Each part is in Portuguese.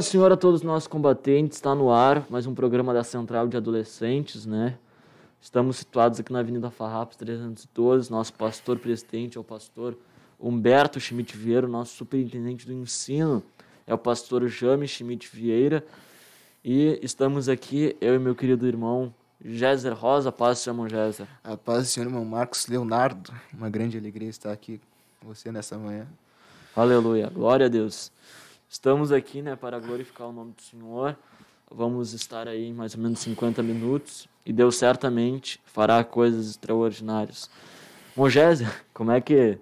Senhora, Senhor a todos nós combatentes, está no ar mais um programa da Central de Adolescentes, né? Estamos situados aqui na Avenida Farrapos 312, nosso pastor presidente é o pastor Humberto Schmidt Vieira, nosso superintendente do ensino é o pastor Jame Schmidt Vieira e estamos aqui, eu e meu querido irmão Géser Rosa, paz do Senhor, irmão Géser. A paz do Senhor, irmão Marcos Leonardo, uma grande alegria estar aqui com você nessa manhã. Aleluia, glória a Deus. Estamos aqui né, para glorificar o nome do Senhor. Vamos estar aí em mais ou menos 50 minutos e Deus certamente fará coisas extraordinárias. Mogésia, como é que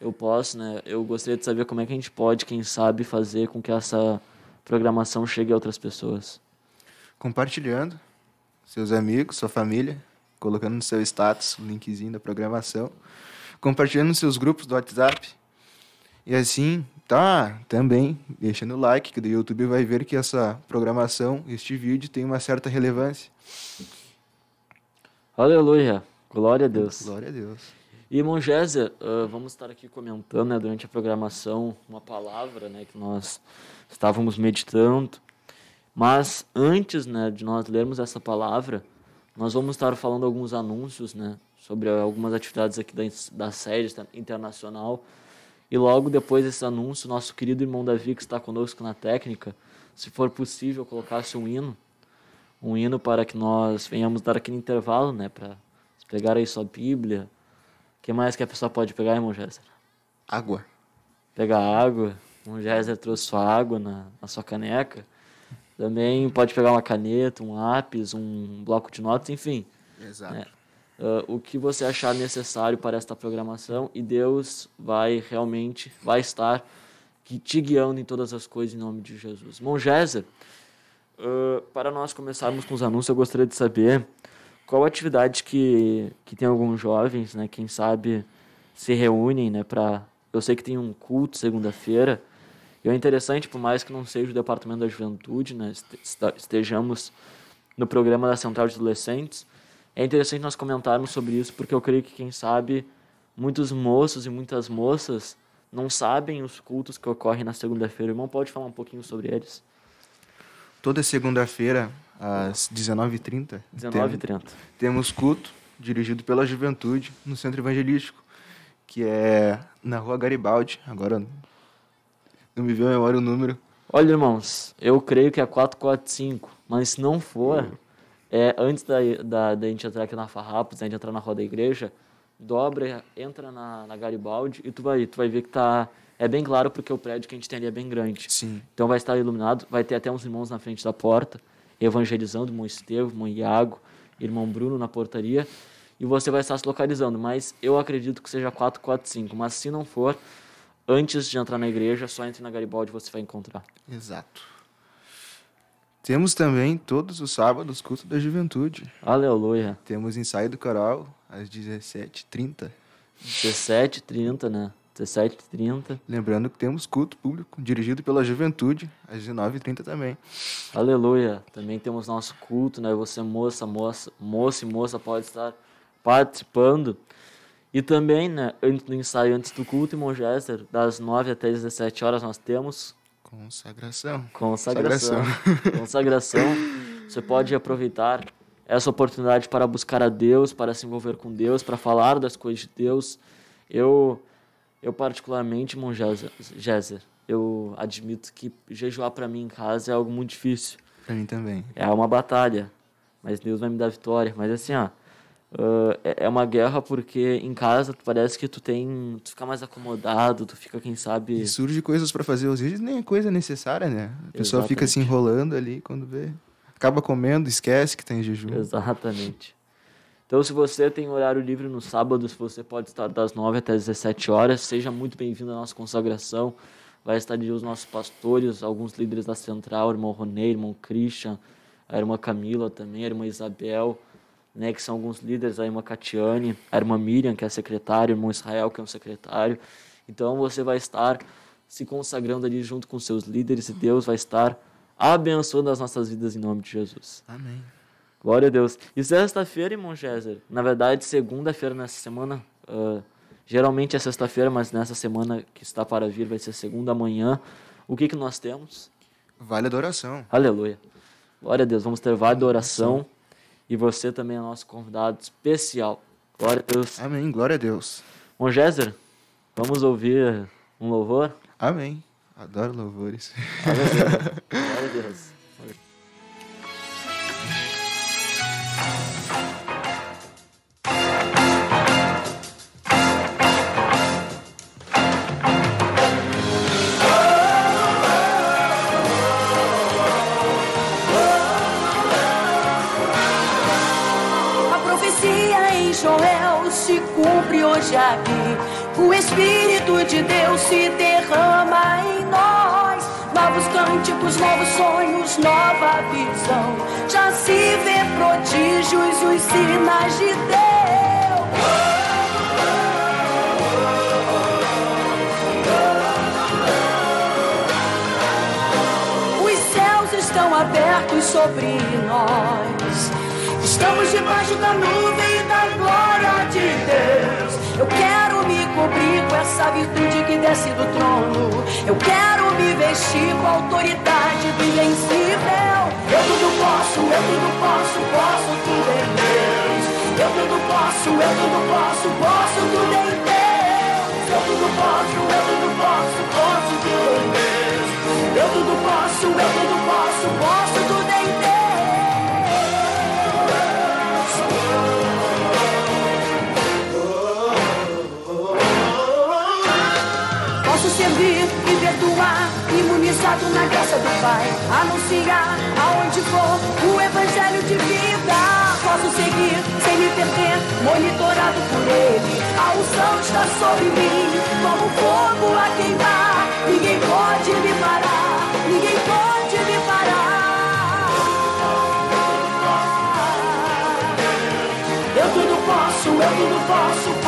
eu posso, né? Eu gostaria de saber como é que a gente pode, quem sabe, fazer com que essa programação chegue a outras pessoas. Compartilhando, seus amigos, sua família, colocando no seu status o linkzinho da programação, compartilhando nos seus grupos do WhatsApp. E assim, também, deixando o like, que do YouTube vai ver que essa programação, este vídeo, tem uma certa relevância. Aleluia! Glória a Deus. Glória a Deus. E, irmão Géser, uh, vamos estar aqui comentando né, durante a programação uma palavra né, que nós estávamos meditando. Mas antes né, de nós lermos essa palavra, nós vamos estar falando alguns anúncios né, sobre algumas atividades aqui da, da sede internacional e logo depois desse anúncio, nosso querido irmão Davi, que está conosco na técnica, se for possível, colocasse um hino, um hino para que nós venhamos dar aquele intervalo, né, para pegar aí sua Bíblia. O que mais que a pessoa pode pegar, irmão Jéssica? Água. Pegar água. O Jéssica trouxe sua água na, na sua caneca. Também pode pegar uma caneta, um lápis, um bloco de notas, enfim. Exato. Né? uh, o que você achar necessário para esta programação e Deus vai realmente, vai estar que te guiando em todas as coisas em nome de Jesus. Mongésia, uh, para nós começarmos com os anúncios, eu gostaria de saber qual atividade que, que tem alguns jovens, né, quem sabe se reúnem, né, para eu sei que tem um culto segunda-feira. E é interessante, por mais que não seja o departamento da juventude, né, estejamos no programa da Central de Adolescentes, é interessante nós comentarmos sobre isso, porque eu creio que, quem sabe, muitos moços e muitas moças não sabem os cultos que ocorrem na segunda-feira. Irmão, pode falar um pouquinho sobre eles? Toda segunda-feira, às 19h30, 19 temos culto dirigido pela juventude no Centro Evangelístico, que é na Rua Garibaldi. Agora, não me veio a memória o número. Olha, irmãos, eu creio que é 445, mas se não for, hum. É, antes da, da, da, gente entrar aqui na Farrapos, da gente entrar na Roda da Igreja, dobra, entra na, na, Garibaldi e tu vai, tu vai ver que tá... É bem claro porque o prédio que a gente tem ali é bem grande. Sim. Então vai estar iluminado, vai ter até uns irmãos na frente da porta, evangelizando, irmão Estevam, irmão Iago, irmão Bruno na portaria, e você vai estar se localizando. Mas eu acredito que seja 445, mas se não for, antes de entrar na igreja, só entre na Garibaldi você vai encontrar. Exato. Temos também, todos os sábados, culto da juventude. Aleluia. Temos ensaio do coral às 17h30. 17h30, né? 17h30. Lembrando que temos culto público dirigido pela juventude às 19h30 também. Aleluia. Também temos nosso culto, né? Você, moça, moça, moça e moça, pode estar participando. E também, né, antes do ensaio, antes do culto, irmão Gester, das 9 até 17 horas, nós temos Consagração. Consagração. Consagração. Você pode aproveitar essa oportunidade para buscar a Deus, para se envolver com Deus, para falar das coisas de Deus. Eu, eu particularmente, irmão Jezer, eu admito que jejuar para mim em casa é algo muito difícil. Para mim também. É uma batalha, mas Deus vai me dar vitória. Mas assim, ó, Uh, é uma guerra porque em casa parece que tu tem tu fica mais acomodado tu fica quem sabe e surge coisas para fazer os vídeos nem é coisa necessária né a pessoa exatamente. fica se enrolando ali quando vê acaba comendo esquece que tem tá jejum exatamente então se você tem horário livre no sábado se você pode estar das 9 até 17 horas seja muito bem-vindo à nossa consagração vai estar ali os nossos pastores alguns líderes da central irmão Ronei irmão Christian a irmã Camila também a irmã Isabel né, que são alguns líderes, a irmã Catiane, a irmã Miriam, que é secretária, o irmão Israel, que é um secretário. Então você vai estar se consagrando ali junto com seus líderes e Deus vai estar abençoando as nossas vidas em nome de Jesus. Amém. Glória a Deus. E sexta-feira, irmão Géser, na verdade, segunda-feira nessa semana, uh, geralmente é sexta-feira, mas nessa semana que está para vir vai ser segunda manhã. O que, que nós temos? Vale adoração. Aleluia. Glória a Deus. Vamos ter vale adoração. E você também é nosso convidado especial. Glória a Deus. Amém. Glória a Deus. Bom, Géser, vamos ouvir um louvor? Amém. Adoro louvores. Glória a Deus. Glória a Deus. nova visão. Já se vê prodígios, os sinais de Deus. Os céus estão abertos sobre nós. Estamos debaixo da nuvem da glória de Deus. Eu quero com essa virtude que desce do trono. Eu quero me vestir com a autoridade do invencível. Eu tudo posso, eu tudo posso, posso tudo em Deus. Eu tudo posso, eu tudo posso, posso tudo em Deus. Eu tudo posso, eu tudo posso, posso tudo em Deus. Eu tudo posso, eu tudo posso, posso tudo em Deus. na graça do Pai, anunciar aonde for o evangelho de vida. Posso seguir sem me perder, monitorado por Ele. A unção está sobre mim, como fogo a queimar. Ninguém pode me parar, ninguém pode me parar. Eu tudo posso, eu tudo posso.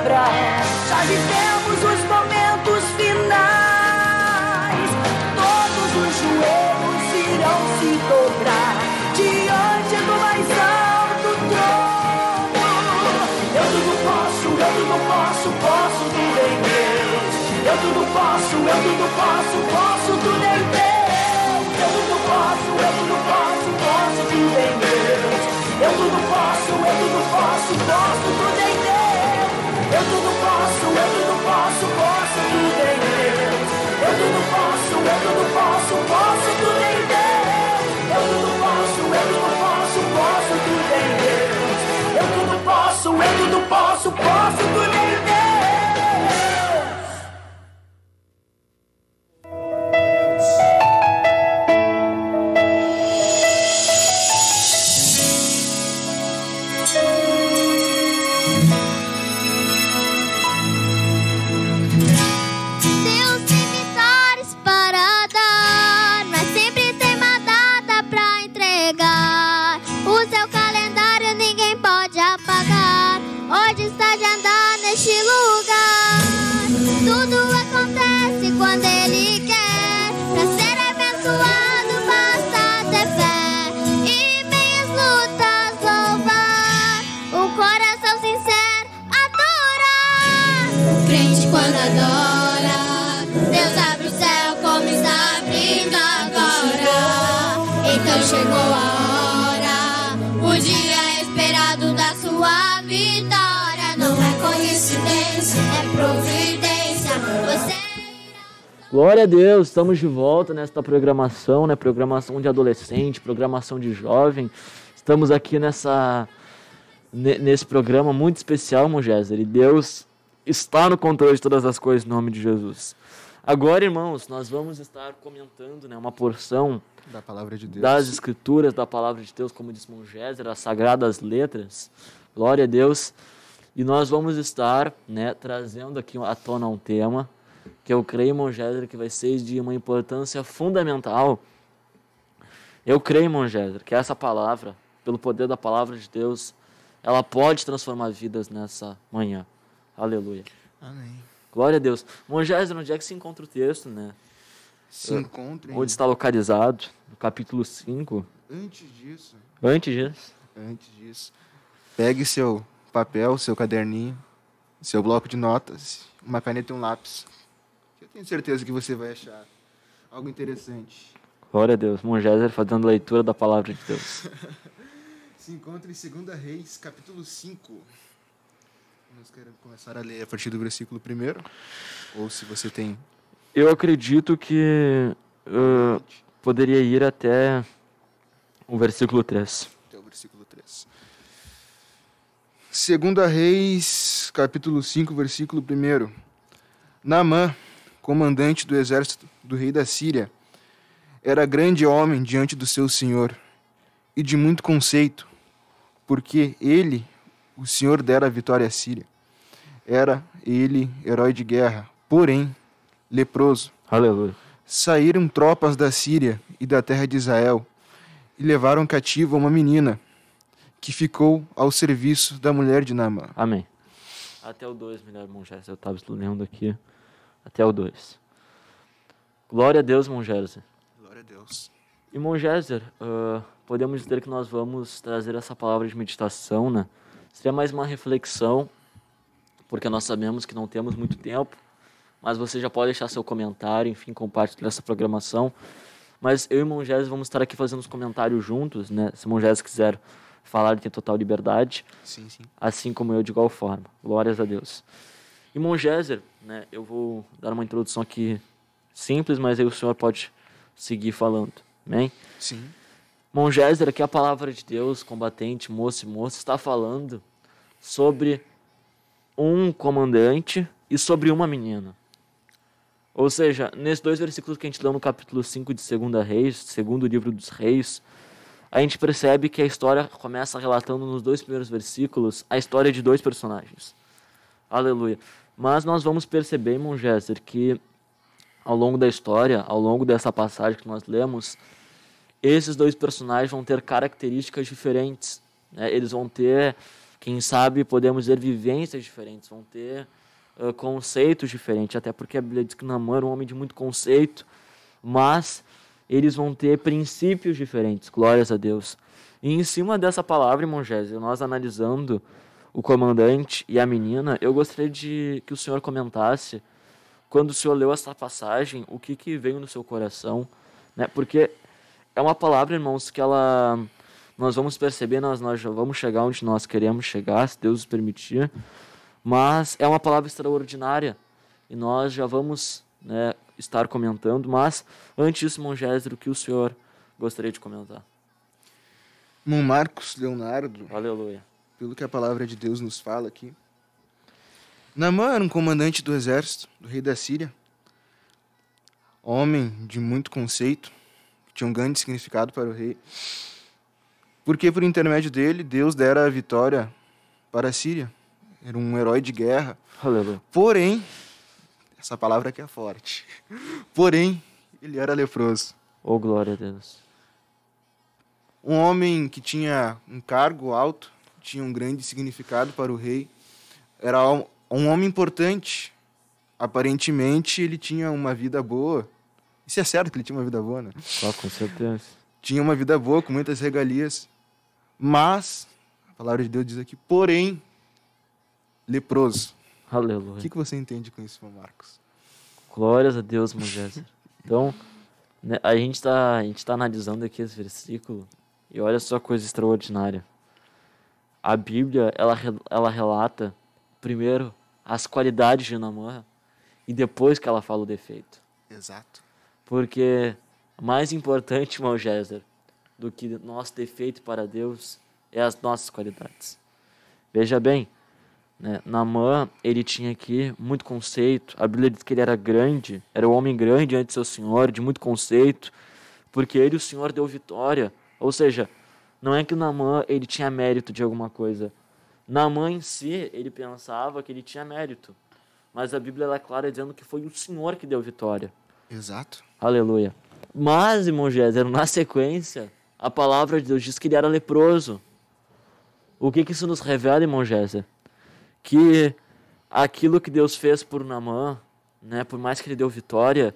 Já vivemos os momentos finais. Todos os joelhos irão se dobrar diante do mais alto trono. Eu tudo posso, eu tudo posso, posso tudo em Deus. Eu tudo posso, eu tudo posso, posso tudo em Deus. Eu tudo posso, eu tudo posso, posso tudo em Deus. Eu tudo posso, eu tudo posso, posso tudo em Deus. Eu tudo posso, eu tudo posso, posso tudo em Deus. Eu tudo posso, eu tudo posso, Glória a Deus, estamos de volta nesta programação, né? Programação de adolescente, programação de jovem. Estamos aqui nessa nesse programa muito especial, Mogeser, e Deus está no controle de todas as coisas, em nome de Jesus. Agora, irmãos, nós vamos estar comentando, né, uma porção da palavra de Deus, das escrituras, da palavra de Deus, como diz Mogeser, as sagradas letras. Glória a Deus. E nós vamos estar, né, trazendo aqui à tona um tema que eu creio, irmão Géder, que vai ser de uma importância fundamental. Eu creio, irmão Géder, que essa palavra, pelo poder da palavra de Deus, ela pode transformar vidas nessa manhã. Aleluia. Amém. Glória a Deus. Moisés, onde é que se encontra o texto, né? Se encontra. Onde está localizado? No capítulo 5. Antes disso. Antes disso. Antes disso. Pegue seu papel, seu caderninho, seu bloco de notas, uma caneta e um lápis. Eu tenho certeza que você vai achar algo interessante. Glória a Deus. Mongéser fazendo leitura da palavra de Deus. Se encontra em 2 Reis, capítulo 5. Nós queremos começar a ler a partir do versículo 1. Ou se você tem. Eu acredito que uh, poderia ir até o versículo 3. Até o versículo 3. 2 Reis, capítulo 5, versículo 1. Naamã comandante do exército do rei da Síria, era grande homem diante do seu senhor e de muito conceito, porque ele, o senhor, dera a vitória à Síria. Era ele herói de guerra, porém leproso. Aleluia. Saíram tropas da Síria e da terra de Israel e levaram cativa uma menina que ficou ao serviço da mulher de Naamã. Amém. Até o 2, melhor irmão Jéssica, eu estava estudando aqui até o 2. Glória a Deus, Mongerzer. Glória a Deus. E Mongerzer, uh, podemos dizer que nós vamos trazer essa palavra de meditação, né? Seria mais uma reflexão, porque nós sabemos que não temos muito tempo, mas você já pode deixar seu comentário, enfim, compartilhar essa programação. Mas eu e Mongerzer vamos estar aqui fazendo os comentários juntos, né? Se Mongerzer quiser falar, ele tem total liberdade. Sim, sim. Assim como eu, de igual forma. Glórias a Deus. E Mongeser, né, eu vou dar uma introdução aqui simples, mas aí o senhor pode seguir falando. Amém? Sim. Mongeser, aqui é a palavra de Deus, combatente, moço e moça, está falando sobre um comandante e sobre uma menina. Ou seja, nesses dois versículos que a gente leu no capítulo 5 de 2 Reis, segundo livro dos Reis, a gente percebe que a história começa relatando nos dois primeiros versículos a história de dois personagens. Aleluia. Mas nós vamos perceber, Mongester, que ao longo da história, ao longo dessa passagem que nós lemos, esses dois personagens vão ter características diferentes. Né? Eles vão ter, quem sabe, podemos dizer, vivências diferentes, vão ter uh, conceitos diferentes, até porque a Bíblia diz que Namã era um homem de muito conceito, mas eles vão ter princípios diferentes, glórias a Deus. E em cima dessa palavra, Mongésio, nós analisando o comandante e a menina, eu gostaria de que o senhor comentasse, quando o senhor leu essa passagem, o que, que veio no seu coração, né? Porque é uma palavra, irmãos, que ela nós vamos perceber, nós, nós já vamos chegar onde nós queremos chegar, se Deus nos permitir, mas é uma palavra extraordinária e nós já vamos né, estar comentando, mas antes disso, Mongésio, o que o senhor gostaria de comentar? Mon Marcos Leonardo. Aleluia pelo que a palavra de Deus nos fala aqui. Namã era um comandante do exército do rei da Síria, homem de muito conceito, que tinha um grande significado para o rei, porque por intermédio dele, Deus dera a vitória para a Síria. Era um herói de guerra. Aleluia. Porém, essa palavra aqui é forte. Porém, ele era leproso. Oh, glória a Deus. Um homem que tinha um cargo alto tinha um grande significado para o rei. Era um homem importante. Aparentemente, ele tinha uma vida boa. Isso é certo que ele tinha uma vida boa, né? com certeza. Tinha uma vida boa, com muitas regalias. Mas, a palavra de Deus diz aqui, porém, leproso. Aleluia. O que, que você entende com isso, Marcos? Glórias a Deus, Moisés. então, né, a gente está tá analisando aqui esse versículo e olha só a coisa extraordinária a Bíblia ela, ela relata primeiro as qualidades de Namã e depois que ela fala o defeito. Exato. Porque mais importante, Malgéser, do que nosso defeito para Deus é as nossas qualidades. Veja bem, né? Namã, ele tinha aqui muito conceito. A Bíblia diz que ele era grande, era um homem grande ante seu Senhor, de muito conceito, porque ele, o Senhor, deu vitória. Ou seja, não é que o Namã ele tinha mérito de alguma coisa. Namã em si, ele pensava que ele tinha mérito. Mas a Bíblia ela é clara dizendo que foi o Senhor que deu vitória. Exato. Aleluia. Mas, irmão Gézero, na sequência, a palavra de Deus diz que ele era leproso. O que, que isso nos revela, irmão Gézero? Que aquilo que Deus fez por Namã, né, por mais que ele deu vitória,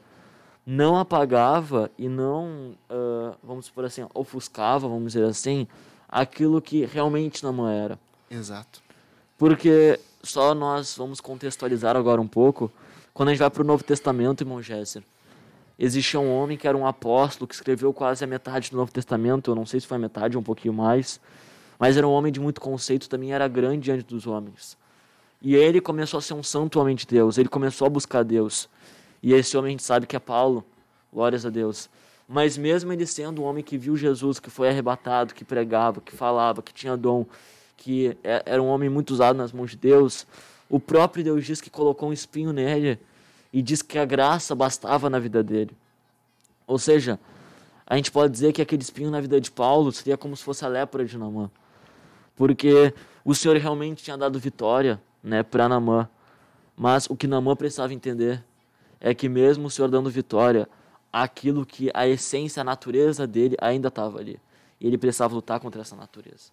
não apagava e não, uh, vamos por assim, ofuscava, vamos dizer assim, aquilo que realmente mão era. Exato. Porque só nós vamos contextualizar agora um pouco. Quando a gente vai para o Novo Testamento, irmão Gesser, existia um homem que era um apóstolo que escreveu quase a metade do Novo Testamento, eu não sei se foi a metade ou um pouquinho mais, mas era um homem de muito conceito, também era grande diante dos homens. E ele começou a ser um santo homem de Deus, ele começou a buscar Deus. E esse homem a gente sabe que é Paulo. Glórias a Deus. Mas mesmo ele sendo um homem que viu Jesus, que foi arrebatado, que pregava, que falava, que tinha dom, que é, era um homem muito usado nas mãos de Deus, o próprio Deus diz que colocou um espinho nele e diz que a graça bastava na vida dele. Ou seja, a gente pode dizer que aquele espinho na vida de Paulo seria como se fosse a lepra de Namã. Porque o Senhor realmente tinha dado vitória né, para Namã. Mas o que Namã precisava entender é que mesmo o Senhor dando vitória, aquilo que a essência, a natureza dele ainda estava ali. E ele precisava lutar contra essa natureza.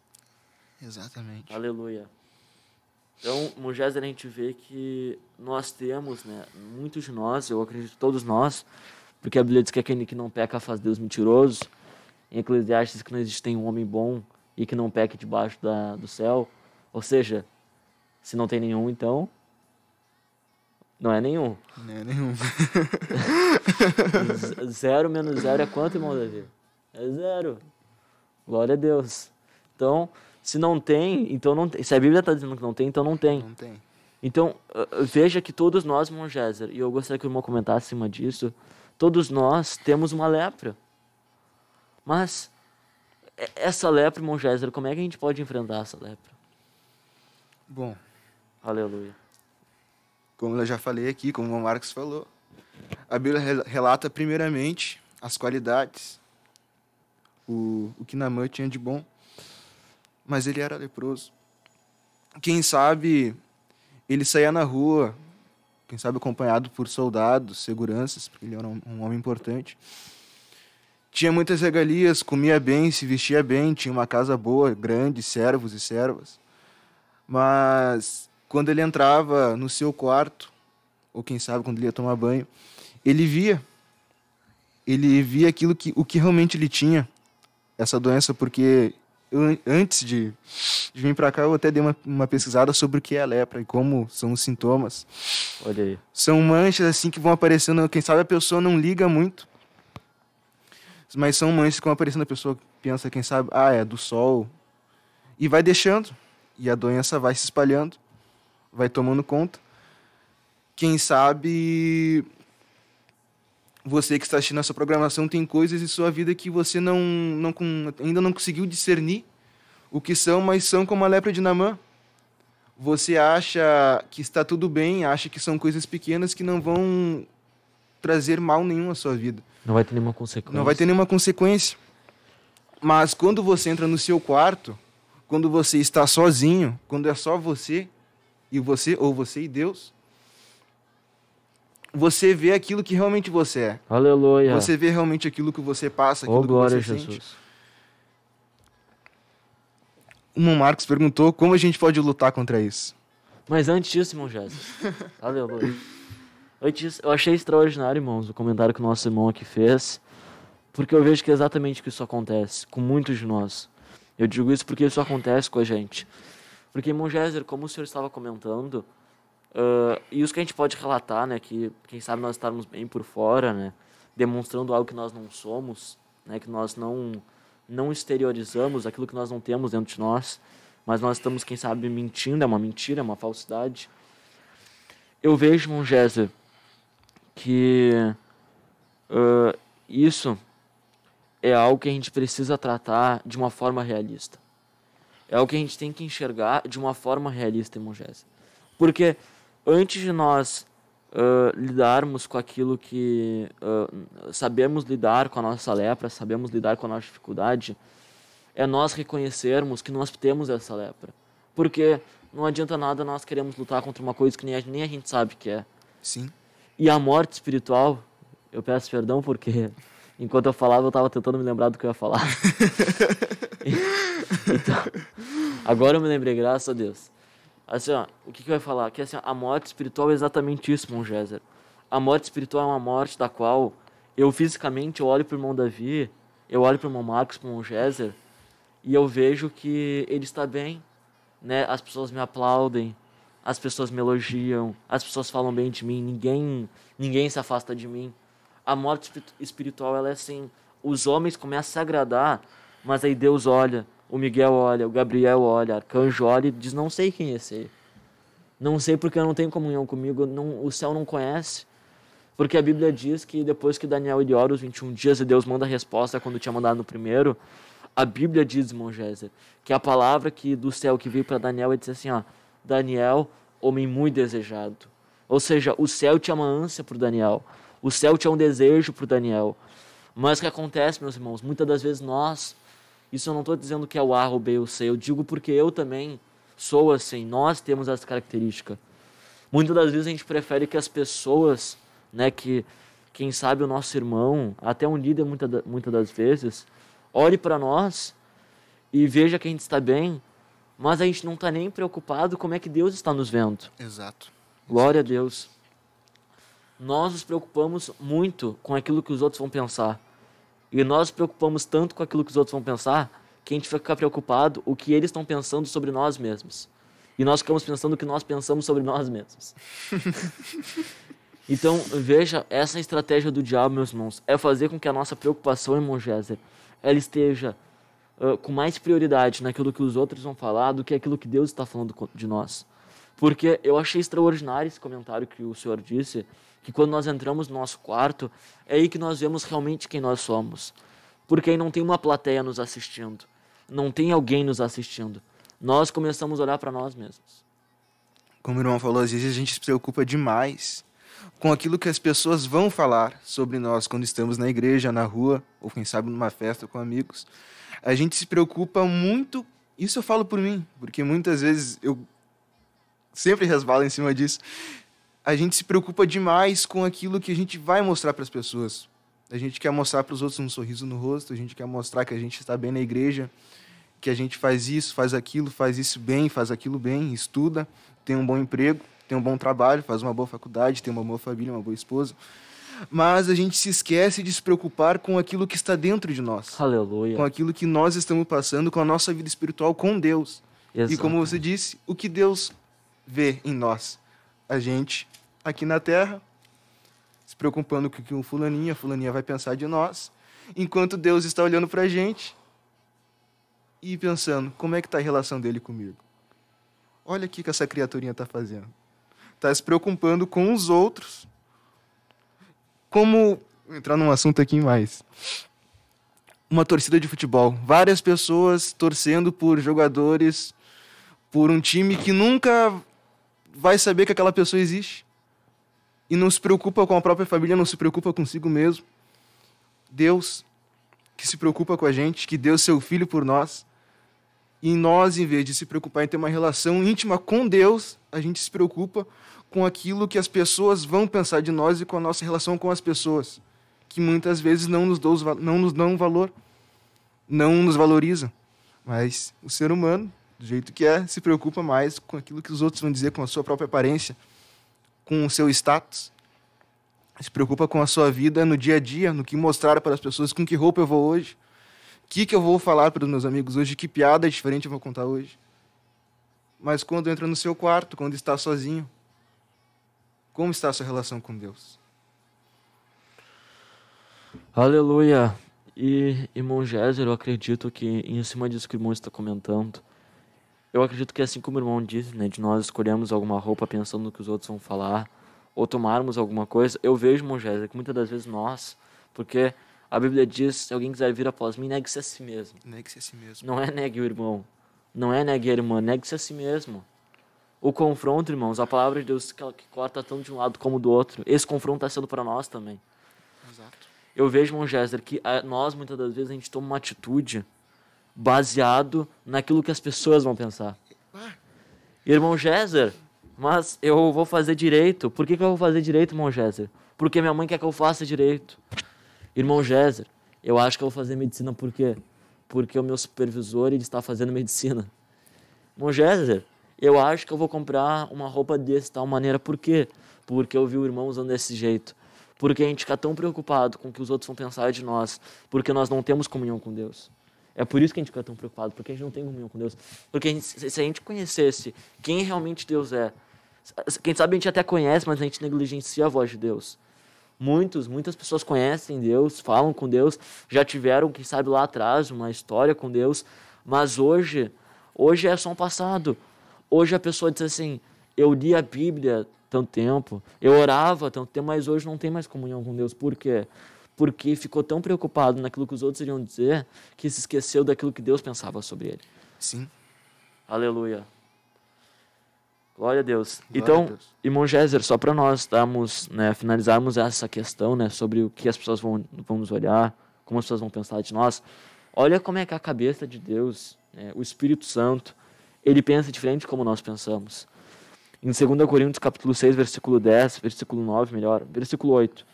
Exatamente. Aleluia. Então, no a gente vê que nós temos, né, muitos de nós, eu acredito todos nós, porque a Bíblia diz que aquele que não peca faz Deus mentiroso. Em Eclesiastes que não existe um homem bom e que não peque debaixo da, do céu. Ou seja, se não tem nenhum, então não é nenhum. Não é nenhum. zero menos zero é quanto, irmão Davi? É zero. Glória a Deus. Então, se não tem, então não tem. Se a Bíblia está dizendo que não tem, então não tem. Não tem. Então, veja que todos nós, irmão Géser, e eu gostaria que o irmão comentasse acima disso, todos nós temos uma lepra. Mas, essa lepra, irmão Géser, como é que a gente pode enfrentar essa lepra? Bom. Aleluia como eu já falei aqui, como o Marx falou. A Bíblia relata primeiramente as qualidades, o, o que Namã tinha de bom, mas ele era leproso. Quem sabe ele saía na rua, quem sabe acompanhado por soldados, seguranças, porque ele era um, um homem importante. Tinha muitas regalias, comia bem, se vestia bem, tinha uma casa boa, grande, servos e servas. Mas quando ele entrava no seu quarto, ou quem sabe quando ele ia tomar banho, ele via. Ele via aquilo que o que realmente ele tinha, essa doença, porque eu, antes de, de vir para cá, eu até dei uma, uma, pesquisada sobre o que é a lepra e como são os sintomas. Olha aí. São manchas assim que vão aparecendo, quem sabe a pessoa não liga muito, mas são manchas que vão aparecendo, a pessoa pensa, quem sabe, ah, é do sol, e vai deixando, e a doença vai se espalhando vai tomando conta. Quem sabe você que está assistindo essa programação tem coisas em sua vida que você não, não ainda não conseguiu discernir o que são, mas são como a lepra de Namã. Você acha que está tudo bem, acha que são coisas pequenas que não vão trazer mal nenhum à sua vida. Não vai ter nenhuma consequência. Não vai ter nenhuma consequência. Mas quando você entra no seu quarto, quando você está sozinho, quando é só você, e você, ou você e Deus, você vê aquilo que realmente você é. Aleluia. Você vê realmente aquilo que você passa, oh, aquilo oh, glória você a Jesus. sente. O Marcos perguntou como a gente pode lutar contra isso. Mas antes disso, irmão Jesus. Aleluia. Antes eu achei extraordinário, irmãos, o comentário que o nosso irmão aqui fez, porque eu vejo que é exatamente que isso acontece com muitos de nós. Eu digo isso porque isso acontece com a gente. Porque, irmão Géser, como o senhor estava comentando, uh, e isso que a gente pode relatar, né, que quem sabe nós estarmos bem por fora, né, demonstrando algo que nós não somos, né, que nós não, não exteriorizamos, aquilo que nós não temos dentro de nós, mas nós estamos, quem sabe, mentindo, é uma mentira, é uma falsidade. Eu vejo, irmão Géser, que uh, isso é algo que a gente precisa tratar de uma forma realista. É o que a gente tem que enxergar de uma forma realista e mongesa. Porque antes de nós uh, lidarmos com aquilo que uh, sabemos lidar com a nossa lepra, sabemos lidar com a nossa dificuldade, é nós reconhecermos que nós temos essa lepra. Porque não adianta nada nós queremos lutar contra uma coisa que nem a, nem a gente sabe que é. Sim. E a morte espiritual, eu peço perdão porque Enquanto eu falava, eu tava tentando me lembrar do que eu ia falar. então, agora eu me lembrei, graças a Deus. Assim, ó, o que, que vai falar? Que assim, a morte espiritual é exatamente isso, Mongezer. A morte espiritual é uma morte da qual eu fisicamente eu olho pro irmão Davi, eu olho pro irmão Marcos, pro irmão Gezer, e eu vejo que ele está bem, né? As pessoas me aplaudem, as pessoas me elogiam, as pessoas falam bem de mim, ninguém, ninguém se afasta de mim a morte espiritual ela é assim, os homens começam a agradar, mas aí Deus olha, o Miguel olha, o Gabriel olha, o Arcanjo olha e diz, não sei quem é esse Não sei porque eu não tenho comunhão comigo, não, o céu não conhece. Porque a Bíblia diz que depois que Daniel ele ora os 21 dias e Deus manda a resposta quando tinha mandado no primeiro, a Bíblia diz, irmão Géser, que a palavra que do céu que veio para Daniel, é dizer assim, ó, Daniel, homem muito desejado. Ou seja, o céu tinha uma ânsia por Daniel. O céu tinha é um desejo para o Daniel. Mas o que acontece, meus irmãos? Muitas das vezes nós, isso eu não estou dizendo que é o A, o B, o C, eu digo porque eu também sou assim, nós temos essa característica. Muitas das vezes a gente prefere que as pessoas, né, que quem sabe o nosso irmão, até um líder muitas muita das vezes, olhe para nós e veja que a gente está bem, mas a gente não está nem preocupado como é que Deus está nos vendo. Exato. Glória a Deus nós nos preocupamos muito com aquilo que os outros vão pensar. E nós nos preocupamos tanto com aquilo que os outros vão pensar que a gente fica preocupado o que eles estão pensando sobre nós mesmos. E nós ficamos pensando o que nós pensamos sobre nós mesmos. então, veja, essa é estratégia do diabo, meus irmãos, é fazer com que a nossa preocupação, irmão Géser, ela esteja uh, com mais prioridade naquilo que os outros vão falar do que aquilo que Deus está falando de nós. Porque eu achei extraordinário esse comentário que o senhor disse, que quando nós entramos no nosso quarto, é aí que nós vemos realmente quem nós somos. Porque aí não tem uma plateia nos assistindo, não tem alguém nos assistindo. Nós começamos a olhar para nós mesmos. Como o irmão falou, às vezes a gente se preocupa demais com aquilo que as pessoas vão falar sobre nós quando estamos na igreja, na rua, ou quem sabe numa festa com amigos. A gente se preocupa muito, isso eu falo por mim, porque muitas vezes eu sempre resbalo em cima disso a gente se preocupa demais com aquilo que a gente vai mostrar para as pessoas. A gente quer mostrar para os outros um sorriso no rosto, a gente quer mostrar que a gente está bem na igreja, que a gente faz isso, faz aquilo, faz isso bem, faz aquilo bem, estuda, tem um bom emprego, tem um bom trabalho, faz uma boa faculdade, tem uma boa família, uma boa esposa. Mas a gente se esquece de se preocupar com aquilo que está dentro de nós. Aleluia. Com aquilo que nós estamos passando, com a nossa vida espiritual com Deus. E como você disse, o que Deus vê em nós, a gente aqui na Terra, se preocupando com o que um fulaninha, fulaninha vai pensar de nós, enquanto Deus está olhando para a gente e pensando, como é que está a relação dele comigo? Olha o que essa criaturinha está fazendo. Está se preocupando com os outros. Como... Vou entrar num assunto aqui mais uma torcida de futebol. Várias pessoas torcendo por jogadores, por um time que nunca vai saber que aquela pessoa existe e não se preocupa com a própria família, não se preocupa consigo mesmo. Deus, que se preocupa com a gente, que deu seu filho por nós. E nós, em vez de se preocupar em ter uma relação íntima com Deus, a gente se preocupa com aquilo que as pessoas vão pensar de nós e com a nossa relação com as pessoas, que muitas vezes não nos, dão, não nos dão valor, não nos valoriza. Mas o ser humano, do jeito que é, se preocupa mais com aquilo que os outros vão dizer, com a sua própria aparência com o seu status, se preocupa com a sua vida no dia a dia, no que mostrar para as pessoas, com que roupa eu vou hoje, o que, que eu vou falar para os meus amigos hoje, que piada diferente eu vou contar hoje. Mas quando entra no seu quarto, quando está sozinho, como está a sua relação com Deus? Aleluia! E, irmão Géser, eu acredito que, em cima disso que o irmão está comentando, eu acredito que assim como o irmão disse, né, de nós escolhermos alguma roupa pensando no que os outros vão falar, ou tomarmos alguma coisa, eu vejo, irmão Jéssica, que muitas das vezes nós, porque a Bíblia diz, se alguém quiser vir após mim, negue-se a si mesmo. Negue-se a si mesmo. Não é negue o irmão, não é negue a irmã, negue-se a si mesmo. O confronto, irmãos, a palavra de Deus que, que corta tanto de um lado como do outro, esse confronto está sendo para nós também. Exato. Eu vejo, irmão Jéssica, que a, nós muitas das vezes a gente toma uma atitude baseado naquilo que as pessoas vão pensar. Irmão Géser, mas eu vou fazer direito. Por que, que eu vou fazer direito, irmão Géser? Porque minha mãe quer que eu faça direito. Irmão Géser, eu acho que eu vou fazer medicina por quê? Porque o meu supervisor ele está fazendo medicina. Irmão Géser, eu acho que eu vou comprar uma roupa desse tal maneira. Por quê? Porque eu vi o irmão usando desse jeito. Porque a gente fica tão preocupado com o que os outros vão pensar de nós. Porque nós não temos comunhão com Deus. É por isso que a gente fica tão preocupado, porque a gente não tem comunhão com Deus. Porque a gente, se a gente conhecesse quem realmente Deus é, quem sabe a gente até conhece, mas a gente negligencia a voz de Deus. Muitos, muitas pessoas conhecem Deus, falam com Deus, já tiveram, quem sabe lá atrás, uma história com Deus, mas hoje, hoje é só um passado. Hoje a pessoa diz assim: eu li a Bíblia tanto tempo, eu orava tanto tempo, mas hoje não tem mais comunhão com Deus. Por quê? porque ficou tão preocupado naquilo que os outros iriam dizer que se esqueceu daquilo que Deus pensava sobre ele. Sim. Aleluia. Glória a Deus. Glória então, a Deus. irmão Géser, só para nós darmos, né, finalizarmos essa questão né, sobre o que as pessoas vão, vão nos olhar, como as pessoas vão pensar de nós, olha como é que a cabeça de Deus, né, o Espírito Santo, ele pensa diferente como nós pensamos. Em 2 Coríntios capítulo 6, versículo 10, versículo 9, melhor, versículo 8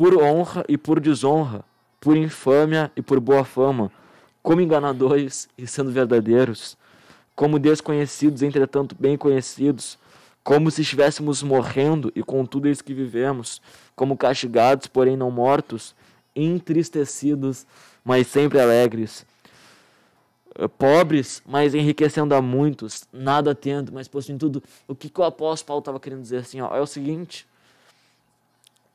por honra e por desonra, por infâmia e por boa fama, como enganadores e sendo verdadeiros, como desconhecidos, entretanto bem conhecidos, como se estivéssemos morrendo e tudo isso que vivemos, como castigados, porém não mortos, entristecidos, mas sempre alegres, eh, pobres, mas enriquecendo a muitos, nada tendo, mas possuindo tudo. O que, que o apóstolo Paulo estava querendo dizer assim, ó, é o seguinte,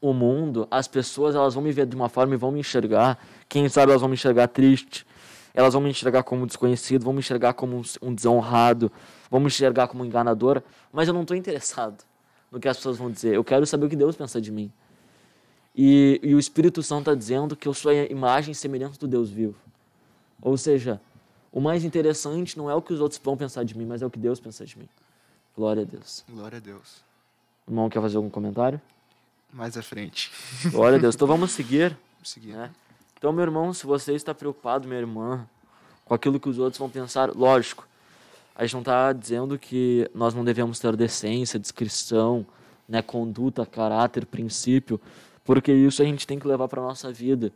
o mundo, as pessoas elas vão me ver de uma forma e vão me enxergar. Quem sabe elas vão me enxergar triste, elas vão me enxergar como desconhecido, vão me enxergar como um desonrado, vão me enxergar como enganador. Mas eu não estou interessado no que as pessoas vão dizer. Eu quero saber o que Deus pensa de mim. E, e o Espírito Santo está dizendo que eu sou a imagem e semelhança do Deus vivo. Ou seja, o mais interessante não é o que os outros vão pensar de mim, mas é o que Deus pensa de mim. Glória a Deus. Glória a Deus. O irmão quer fazer algum comentário? mais à frente. Glória a Deus. Então vamos seguir. Vamos seguir. Né? Então, meu irmão, se você está preocupado, minha irmã, com aquilo que os outros vão pensar, lógico, a gente não está dizendo que nós não devemos ter decência, descrição, né, conduta, caráter, princípio, porque isso a gente tem que levar para nossa vida.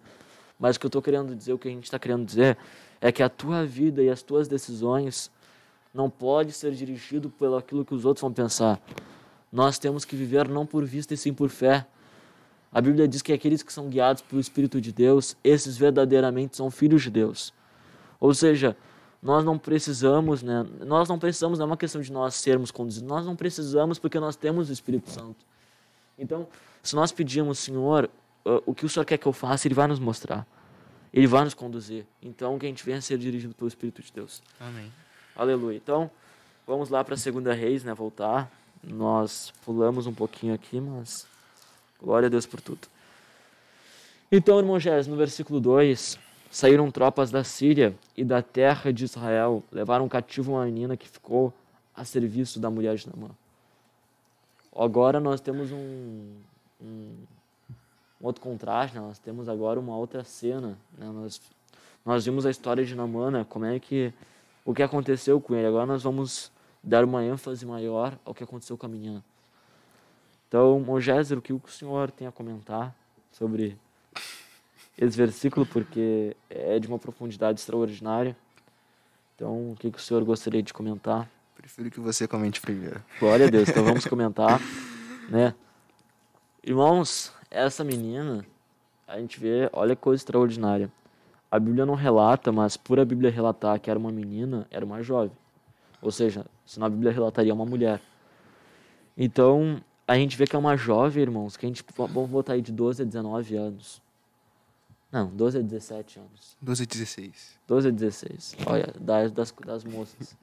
Mas o que eu estou querendo dizer, o que a gente está querendo dizer, é que a tua vida e as tuas decisões não pode ser dirigido pelo aquilo que os outros vão pensar, nós temos que viver não por vista e sim por fé. A Bíblia diz que aqueles que são guiados pelo Espírito de Deus, esses verdadeiramente são filhos de Deus. Ou seja, nós não precisamos, né? Nós não precisamos, não é uma questão de nós sermos conduzidos, nós não precisamos porque nós temos o Espírito Santo. Então, se nós pedirmos, Senhor, o que o Senhor quer que eu faça, Ele vai nos mostrar. Ele vai nos conduzir. Então, que a gente venha a ser dirigido pelo Espírito de Deus. Amém. Aleluia. Então, vamos lá para a segunda reis, né? Voltar. Nós pulamos um pouquinho aqui, mas glória a Deus por tudo. Então, irmão Gés, no versículo 2, saíram tropas da Síria e da terra de Israel, levaram cativo uma menina que ficou a serviço da mulher de Namã. Agora nós temos um, um, um outro contraste, né? nós temos agora uma outra cena. Né? Nós, nós vimos a história de Namana né? como é que o que aconteceu com ele. Agora nós vamos dar uma ênfase maior ao que aconteceu com a menina. Então, Mogésio, o que o senhor tem a comentar sobre esse versículo, porque é de uma profundidade extraordinária. Então, o que, que o senhor gostaria de comentar? Prefiro que você comente primeiro. Glória a Deus, então vamos comentar, né? Irmãos, essa menina, a gente vê, olha que coisa extraordinária. A Bíblia não relata, mas por a Bíblia relatar que era uma menina, era uma jovem. Ou seja, senão a Bíblia relataria uma mulher. Então, a gente vê que é uma jovem, irmãos, que a gente, vamos botar aí de 12 a 19 anos. Não, 12 a 17 anos. 12 a 16. 12 a 16, olha, das, das, das moças,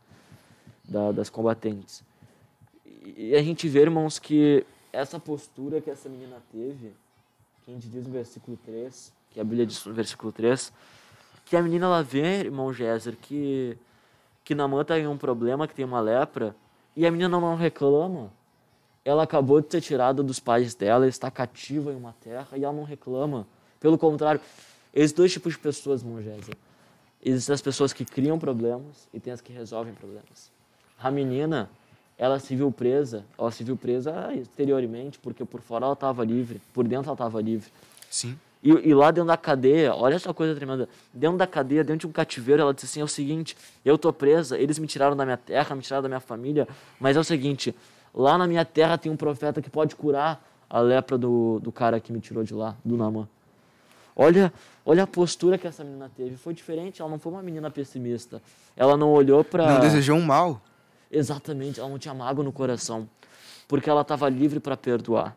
da, das combatentes. E a gente vê, irmãos, que essa postura que essa menina teve, que a gente diz no versículo 3, que a Bíblia diz no versículo 3, que a menina ela vê, irmão Géser, que que Namã tá em um problema, que tem uma lepra, e a menina não reclama. Ela acabou de ser tirada dos pais dela, está cativa em uma terra e ela não reclama. Pelo contrário, existem dois tipos de pessoas, Mongésia. Existem as pessoas que criam problemas e tem as que resolvem problemas. A menina, ela se viu presa, ela se viu presa exteriormente, porque por fora ela estava livre, por dentro ela estava livre. Sim. E, e, lá dentro da cadeia, olha essa coisa tremenda. Dentro da cadeia, dentro de um cativeiro, ela disse assim: é o seguinte, eu tô presa, eles me tiraram da minha terra, me tiraram da minha família, mas é o seguinte, lá na minha terra tem um profeta que pode curar a lepra do, do cara que me tirou de lá, do Namã. Olha, olha a postura que essa menina teve. Foi diferente, ela não foi uma menina pessimista. Ela não olhou para. Não desejou um mal. Exatamente, ela não tinha mago no coração. Porque ela estava livre para perdoar.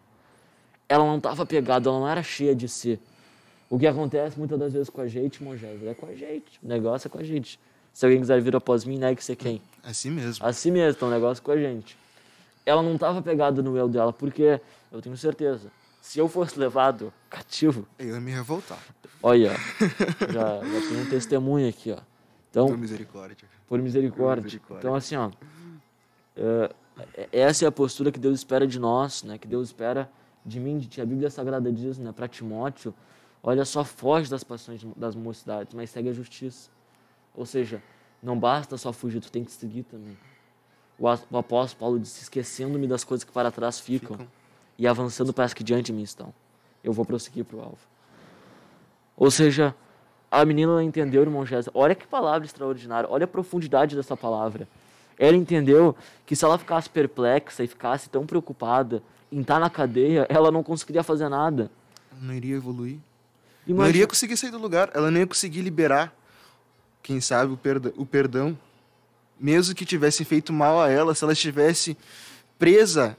Ela não estava pegada, ela não era cheia de si. O que acontece muitas das vezes com a gente, Moisés, é com a gente. O negócio é com a gente. Se alguém quiser vir após mim, negue né, você quem? Assim mesmo. Assim mesmo, então o negócio é com a gente. Ela não estava pegada no eu dela, porque eu tenho certeza. Se eu fosse levado cativo. Eu ia me revoltar. Olha, já, já tem um testemunho aqui, ó. Então, por misericórdia. Por misericórdia. Então, assim, ó. Uh, essa é a postura que Deus espera de nós, né? Que Deus espera de mim, de ti. A Bíblia Sagrada diz, né, para Timóteo, Olha só, foge das paixões das mocidades, mas segue a justiça. Ou seja, não basta só fugir, tu tem que seguir também. O apóstolo Paulo disse: esquecendo-me das coisas que para trás ficam, ficam. e avançando para as que diante de mim estão. Eu vou prosseguir para o alvo. Ou seja, a menina entendeu, irmão Jéssica. Olha que palavra extraordinária, olha a profundidade dessa palavra. Ela entendeu que se ela ficasse perplexa e ficasse tão preocupada em estar tá na cadeia, ela não conseguiria fazer nada. Não iria evoluir? Imagina. Não iria conseguir sair do lugar, ela não ia conseguir liberar, quem sabe, o, perda, o perdão. Mesmo que tivessem feito mal a ela, se ela estivesse presa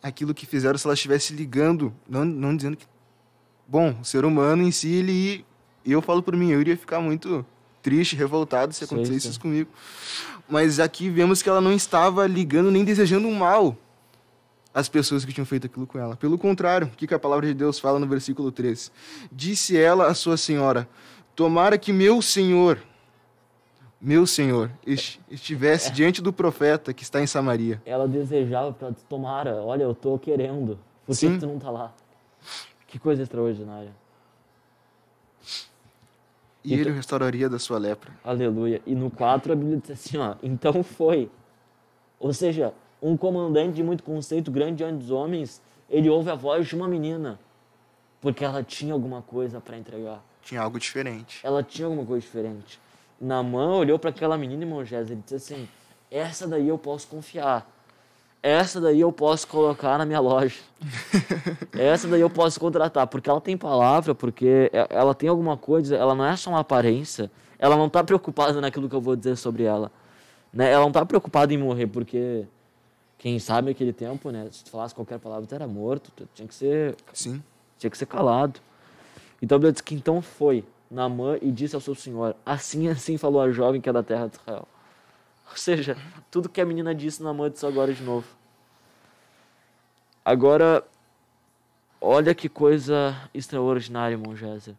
aquilo que fizeram, se ela estivesse ligando, não, não dizendo que. Bom, o ser humano em si, ele. Eu falo por mim, eu iria ficar muito triste, revoltado se acontecesse isso comigo. Mas aqui vemos que ela não estava ligando nem desejando um mal as pessoas que tinham feito aquilo com ela. Pelo contrário, o que, que a palavra de Deus fala no versículo 3? Disse ela à sua senhora: Tomara que meu senhor, meu senhor, estivesse é. diante do profeta que está em Samaria. Ela desejava para tomara, olha, eu estou querendo. Por que, que tu não está lá? Que coisa extraordinária. E então, ele restauraria da sua lepra. Aleluia. E no 4 a Bíblia diz assim, ó, então foi. Ou seja, um comandante de muito conceito, grande diante dos homens, ele ouve a voz de uma menina, porque ela tinha alguma coisa para entregar. Tinha algo diferente. Ela tinha alguma coisa diferente. Na mão, olhou para aquela menina Imogés e disse assim: Essa daí eu posso confiar. Essa daí eu posso colocar na minha loja. Essa daí eu posso contratar. Porque ela tem palavra, porque é, ela tem alguma coisa, ela não é só uma aparência. Ela não está preocupada naquilo que eu vou dizer sobre ela. Né? Ela não está preocupada em morrer, porque quem sabe aquele tempo, né? Se tu falasse qualquer palavra, tu era morto, tu tinha que ser. Sim. Tinha que ser calado. Então a Bíblia diz que então foi Naamã e disse ao seu senhor: Assim, assim falou a jovem que é da terra de Israel. Ou seja, tudo que a menina disse, Naamã disse agora de novo. Agora, olha que coisa extraordinária, irmão Jéssica.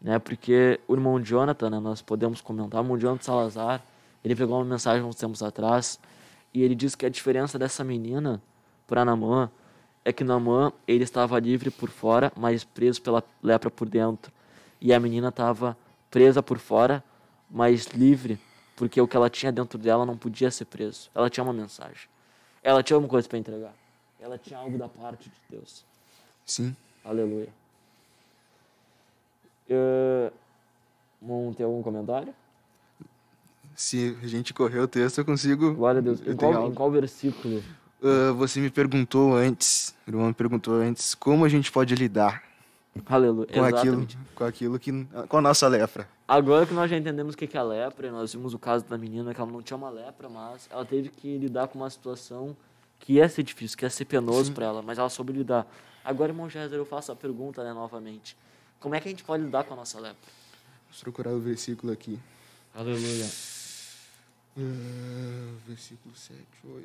Né? Porque o irmão Jonathan, né? nós podemos comentar, o irmão Jonathan Salazar, ele pegou uma mensagem uns tempos atrás e ele diz que a diferença dessa menina para Namã é que Namã ele estava livre por fora, mas preso pela lepra por dentro. E a menina estava presa por fora, mas livre, porque o que ela tinha dentro dela não podia ser preso. Ela tinha uma mensagem. Ela tinha alguma coisa para entregar. Ela tinha algo da parte de Deus. Sim. Aleluia. Uh, eh, tem algum comentário? se a gente correr o texto, eu consigo. Glória a Deus. Em qual, em qual, versículo? Uh, você me perguntou antes, o irmão me perguntou antes, como a gente pode lidar Aleluia. com aquilo, com aquilo que. com a nossa lepra. Agora que nós já entendemos o que é a lepra, nós vimos o caso da menina que ela não tinha uma lepra, mas ela teve que lidar com uma situação que ia ser difícil, que ia ser penoso para ela, mas ela soube lidar. Agora, irmão Jéssica, eu faço a pergunta né, novamente: como é que a gente pode lidar com a nossa lepra? Vamos procurar o versículo aqui. Aleluia. Ah, versículo 7, 8.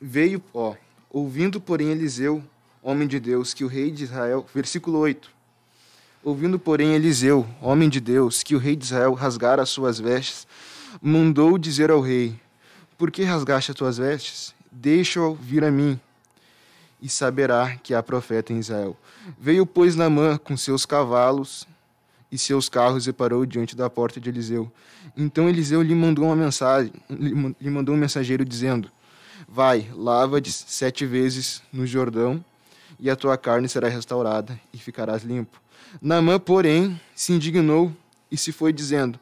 Veio, ó, ouvindo, porém, Eliseu, homem de Deus, que o rei de Israel. Versículo 8. Ouvindo, porém, Eliseu, homem de Deus, que o rei de Israel rasgara as suas vestes, mandou dizer ao rei: Por que rasgaste as tuas vestes? Deixa-o vir a mim, e saberá que há profeta em Israel. Veio, pois, Namã com seus cavalos e seus carros e parou diante da porta de Eliseu. Então Eliseu lhe mandou uma mensagem, lhe mandou um mensageiro dizendo: Vai, lava-te sete vezes no Jordão, e a tua carne será restaurada, e ficarás limpo. Namã, porém, se indignou e se foi dizendo: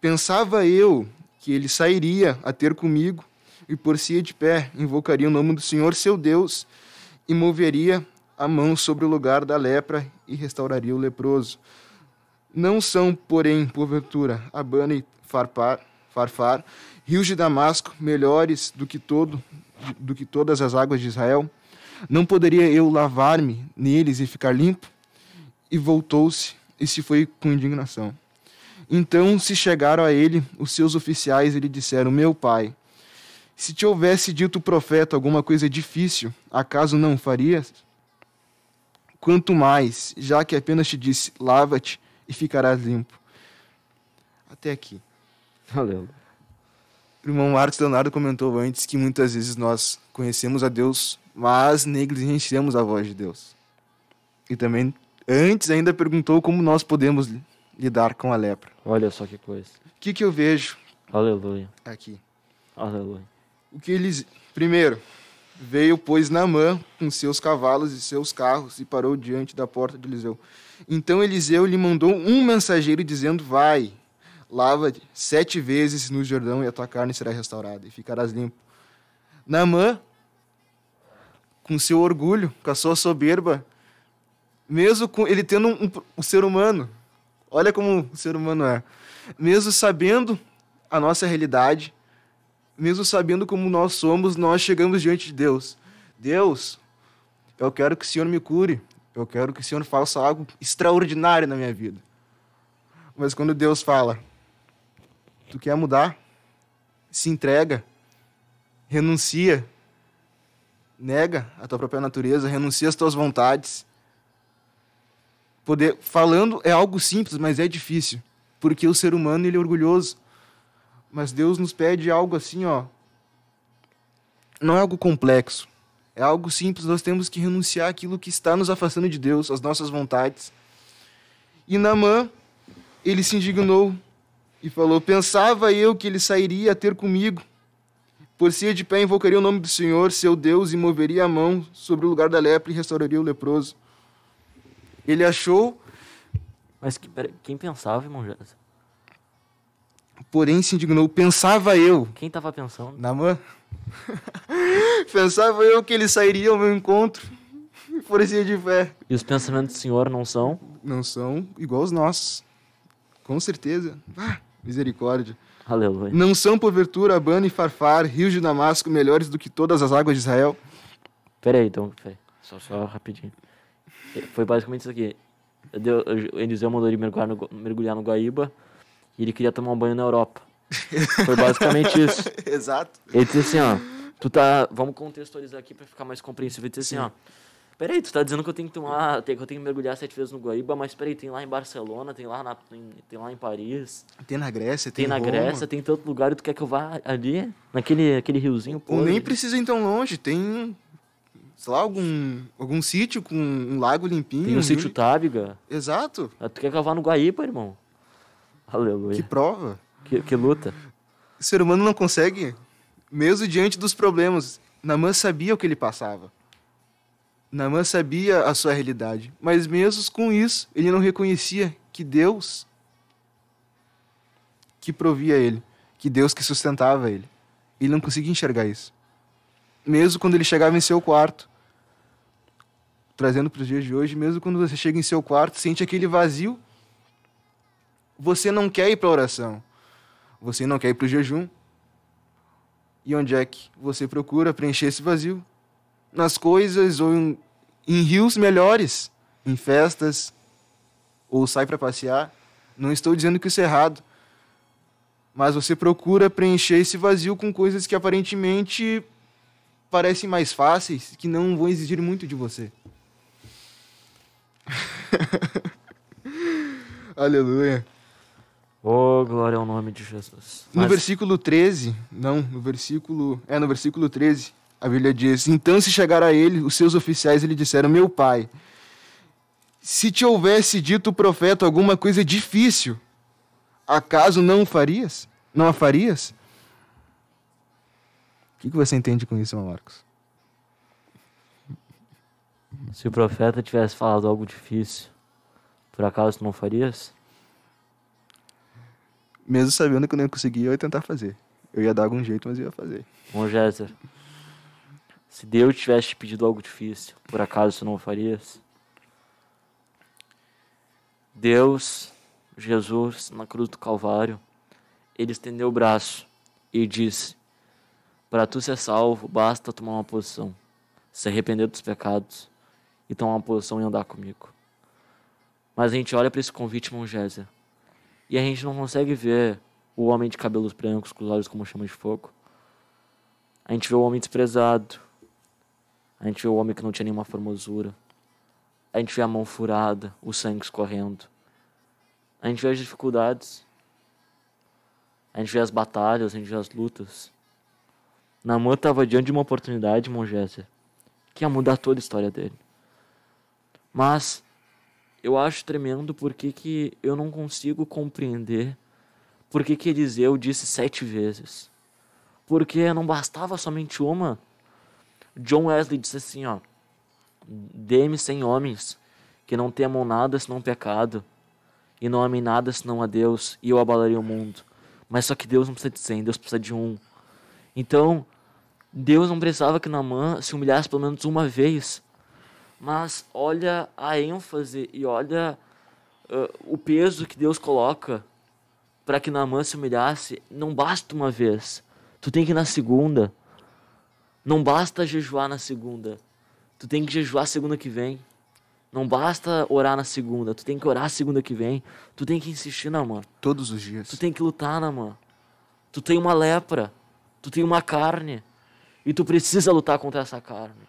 Pensava eu que ele sairia a ter comigo, e por si de pé invocaria o nome do Senhor seu Deus, e moveria a mão sobre o lugar da lepra e restauraria o leproso. Não são, porém, porventura, Abana e Farpar, Farfar, rios de Damasco, melhores do que, todo, do que todas as águas de Israel? Não poderia eu lavar-me neles e ficar limpo? E voltou-se e se foi com indignação. Então se chegaram a ele os seus oficiais e lhe disseram: Meu pai, se te houvesse dito o profeta alguma coisa difícil, acaso não farias? Quanto mais, já que apenas te disse: Lava-te e ficarás limpo. Até aqui. Valeu. O irmão Marcos Leonardo comentou antes que muitas vezes nós conhecemos a Deus, mas negligenciamos a voz de Deus. E também, antes ainda perguntou como nós podemos lidar com a lepra. Olha só que coisa. O que, que eu vejo? Aleluia. Aqui. Aleluia. O que eles. Primeiro, veio, pois, Namã com seus cavalos e seus carros e parou diante da porta de Eliseu. Então Eliseu lhe mandou um mensageiro dizendo: Vai, lava sete vezes no Jordão e a tua carne será restaurada e ficarás limpo. Naamã, com seu orgulho, com a sua soberba, mesmo com ele tendo um, um, um ser humano, olha como o ser humano é, mesmo sabendo a nossa realidade, mesmo sabendo como nós somos, nós chegamos diante de Deus. Deus, eu quero que o Senhor me cure, eu quero que o Senhor faça algo extraordinário na minha vida. Mas quando Deus fala, tu quer mudar? Se entrega, renuncia, nega a tua própria natureza, renuncia às tuas vontades. Poder falando é algo simples, mas é difícil, porque o ser humano ele é orgulhoso. Mas Deus nos pede algo assim, ó. Não é algo complexo, é algo simples, nós temos que renunciar àquilo que está nos afastando de Deus, às nossas vontades. E Namã, ele se indignou e falou: Pensava eu que ele sairia a ter comigo. Por si de pé invocaria o nome do Senhor, seu Deus, e moveria a mão sobre o lugar da lepra e restauraria o leproso. Ele achou. Mas que, pera, quem pensava, irmão Jesus? porém se indignou. Pensava eu. Quem estava pensando? Namã. Pensava eu que ele sairia ao meu encontro e florescia de fé. E os pensamentos do Senhor não são? Não são igual os nossos. Com certeza. Ah, misericórdia. Aleluia. Não são, porventura, Abano e Farfar, rios de Damasco, melhores do que todas as águas de Israel? Peraí, então, peraí. Só, só rapidinho. Foi basicamente isso aqui. Eliseu mandou ele mergulhar no, mergulhar no Guaíba e ele queria tomar um banho na Europa. Foi basicamente isso. Exato. Ele disse assim, ó, tu tá, vamos contextualizar aqui para ficar mais compreensível. Ele disse assim, Sim. assim, ó, peraí, tu tá dizendo que eu tenho que tomar, que eu tenho que mergulhar sete vezes no Guaíba, mas peraí, tem lá em Barcelona, tem lá, na, tem, tem lá em Paris. Tem na Grécia, tem, tem na Roma. Grécia, tem tanto lugar e tu quer que eu vá ali, naquele aquele riozinho. Pô, nem precisa ir tão longe, tem, sei lá, algum, algum sítio com um lago limpinho. Tem um, um sítio rio... Tábiga. Exato. Ah, tu quer que eu vá no Guaíba, irmão? Aleluia. Que prova. Que, que luta. O ser humano não consegue, mesmo diante dos problemas. Namã sabia o que ele passava. Namã sabia a sua realidade, mas mesmo com isso, ele não reconhecia que Deus que provia ele, que Deus que sustentava ele. Ele não conseguia enxergar isso. Mesmo quando ele chegava em seu quarto, trazendo para os dias de hoje, mesmo quando você chega em seu quarto, sente aquele vazio você não quer ir para a oração. Você não quer ir para o jejum. E onde é que você procura preencher esse vazio? Nas coisas ou em, em rios melhores, em festas, ou sai para passear. Não estou dizendo que isso é errado. Mas você procura preencher esse vazio com coisas que aparentemente parecem mais fáceis, que não vão exigir muito de você. Aleluia. Oh, glória ao nome de Jesus. Mas... No versículo 13, não, no versículo. É, no versículo 13, a Bíblia diz: Então se chegar a ele, os seus oficiais lhe disseram: Meu pai, se te houvesse dito o profeta alguma coisa difícil, acaso não farias? Não a farias? O que, que você entende com isso, Marcos? Se o profeta tivesse falado algo difícil, por acaso não farias? Mesmo sabendo que eu não ia conseguir, eu ia tentar fazer. Eu ia dar algum jeito, mas eu ia fazer. Bom, Jéssica, se Deus tivesse te pedido algo difícil, por acaso você não o farias? Deus, Jesus, na cruz do Calvário, ele estendeu o braço e disse: Para tu ser salvo, basta tomar uma posição, se arrepender dos pecados e tomar uma posição e andar comigo. Mas a gente olha para esse convite, irmão e a gente não consegue ver o homem de cabelos brancos com os olhos como chama de fogo. A gente vê o homem desprezado. A gente vê o homem que não tinha nenhuma formosura. A gente vê a mão furada, o sangue escorrendo. A gente vê as dificuldades. A gente vê as batalhas, a gente vê as lutas. Namor estava diante de uma oportunidade, Mongésia, que ia mudar toda a história dele. Mas eu acho tremendo porque que eu não consigo compreender por que, que Eliseu disse sete vezes. Porque não bastava somente uma. John Wesley disse assim, ó, dê-me cem homens que não temam nada senão pecado e não amem nada senão a Deus e eu abalaria o mundo. Mas só que Deus não precisa de cem, Deus precisa de um. Então, Deus não precisava que Naamã se humilhasse pelo menos uma vez mas olha a ênfase e olha uh, o peso que Deus coloca para que Naamã se humilhasse. Não basta uma vez, tu tem que ir na segunda. Não basta jejuar na segunda, tu tem que jejuar segunda que vem. Não basta orar na segunda, tu tem que orar segunda que vem. Tu tem que insistir, Naamã. Todos os dias. Tu tem que lutar, Naamã. Tu tem uma lepra, tu tem uma carne e tu precisa lutar contra essa carne.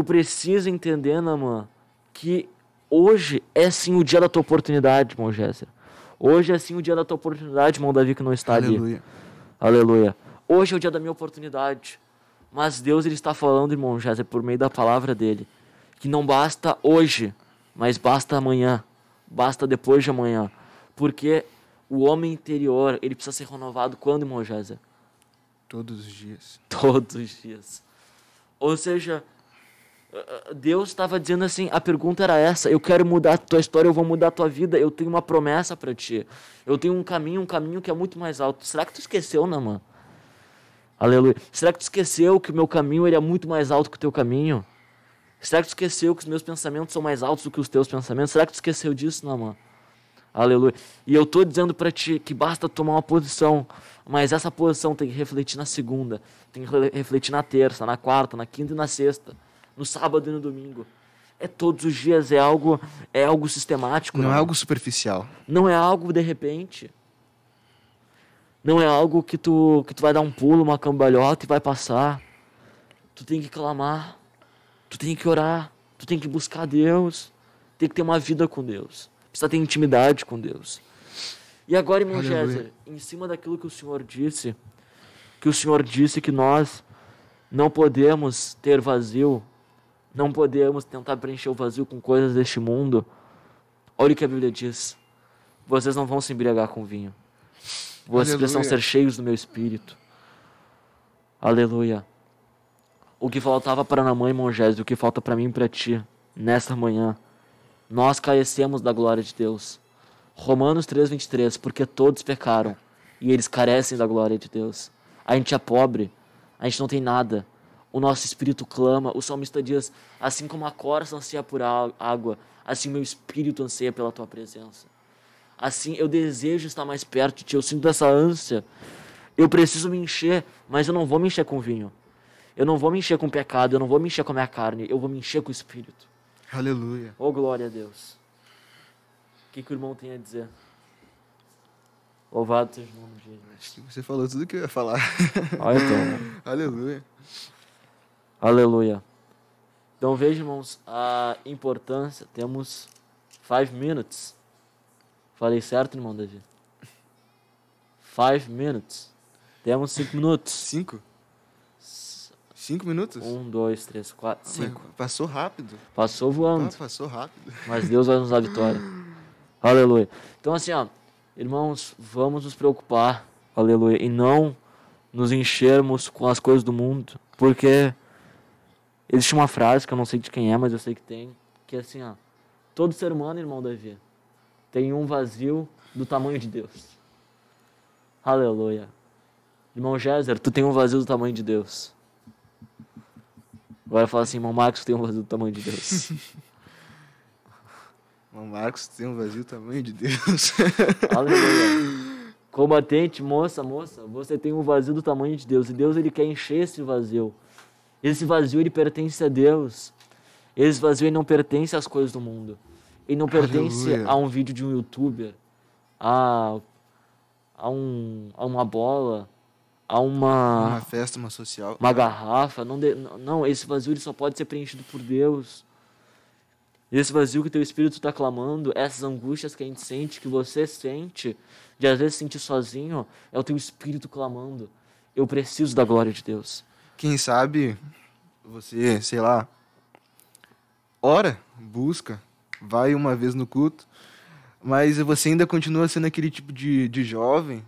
Tu precisa entender, Naman, que hoje é sim o dia da tua oportunidade, irmão Jéssica. Hoje é sim o dia da tua oportunidade, irmão Davi, que não está Aleluia. ali. Aleluia. Hoje é o dia da minha oportunidade. Mas Deus ele está falando, irmão Jéssica, por meio da palavra dele, que não basta hoje, mas basta amanhã, basta depois de amanhã, porque o homem interior, ele precisa ser renovado quando, irmão Jéssica? Todos os dias. Todos os dias. Ou seja, Deus estava dizendo assim: a pergunta era essa, eu quero mudar a tua história, eu vou mudar a tua vida, eu tenho uma promessa para ti. Eu tenho um caminho, um caminho que é muito mais alto. Será que tu esqueceu, Namã? Né, Aleluia. Será que tu esqueceu que o meu caminho ele é muito mais alto que o teu caminho? Será que tu esqueceu que os meus pensamentos são mais altos do que os teus pensamentos? Será que tu esqueceu disso, Namã? Né, Aleluia. E eu estou dizendo para ti que basta tomar uma posição, mas essa posição tem que refletir na segunda, tem que refletir na terça, na quarta, na quinta e na sexta no sábado e no domingo. É todos os dias, é algo, é algo sistemático. Não né? é algo superficial. Não é algo de repente. Não é algo que tu, que tu vai dar um pulo, uma cambalhota e vai passar. Tu tem que clamar. Tu tem que orar. Tu tem que buscar Deus. Tem que ter uma vida com Deus. Precisa ter intimidade com Deus. E agora, irmão Géser, em cima daquilo que o Senhor disse, que o Senhor disse que nós não podemos ter vazio não podemos tentar preencher o vazio com coisas deste mundo. Olha o que a Bíblia diz. Vocês não vão se embriagar com vinho. Vocês Aleluia. precisam ser cheios do meu espírito. Aleluia. O que faltava para Namã mãe Mongés, o que falta para mim e para ti, nesta manhã. Nós carecemos da glória de Deus. Romanos 3,23, porque todos pecaram e eles carecem da glória de Deus. A gente é pobre, a gente não tem nada o nosso espírito clama. O salmista diz: Assim como a corça anseia por água, assim meu espírito anseia pela tua presença. Assim eu desejo estar mais perto de ti, eu sinto essa ânsia. Eu preciso me encher, mas eu não vou me encher com vinho. Eu não vou me encher com pecado, eu não vou me encher com a minha carne, eu vou me encher com o espírito. Aleluia. Oh, glória a Deus. O que, que o irmão tem a dizer? Louvado seja o nome de Jesus. Acho que você falou tudo o que eu ia falar. Olha então. Né? Aleluia. Aleluia. Então vejam, irmãos, a importância. Temos five minutes. Falei certo, irmão Davi? Five minutes. Temos cinco minutos. Cinco? Cinco minutos? Um, dois, três, quatro, ah, cinco. Passou rápido. Passou voando. Ah, passou rápido. Mas Deus vai nos dar vitória. Aleluia. Então assim, ó, irmãos, vamos nos preocupar, aleluia, e não nos enchermos com as coisas do mundo, porque Existe uma frase que eu não sei de quem é, mas eu sei que tem, que é assim, ó. Todo ser humano, irmão Davi, tem um vazio do tamanho de Deus. Aleluia. Irmão Géser, tu tem um vazio do tamanho de Deus. Agora fala assim, irmão Marcos, tu tem um vazio do tamanho de Deus. irmão Marcos, tu tem um vazio do tamanho de Deus. Aleluia. Combatente, moça, moça, você tem um vazio do tamanho de Deus. E Deus, ele quer encher esse vazio. Esse vazio ele pertence a Deus. Esse vazio ele não pertence às coisas do mundo. Ele não pertence Aleluia. a um vídeo de um youtuber, a, a, um, a uma bola, a uma. Uma festa, uma social. Uma garrafa. Não, de, não, esse vazio ele só pode ser preenchido por Deus. Esse vazio que teu espírito está clamando, essas angústias que a gente sente, que você sente, de às vezes sentir sozinho, é o teu espírito clamando. Eu preciso da glória de Deus. Quem sabe você, sei lá, ora, busca, vai uma vez no culto, mas você ainda continua sendo aquele tipo de, de jovem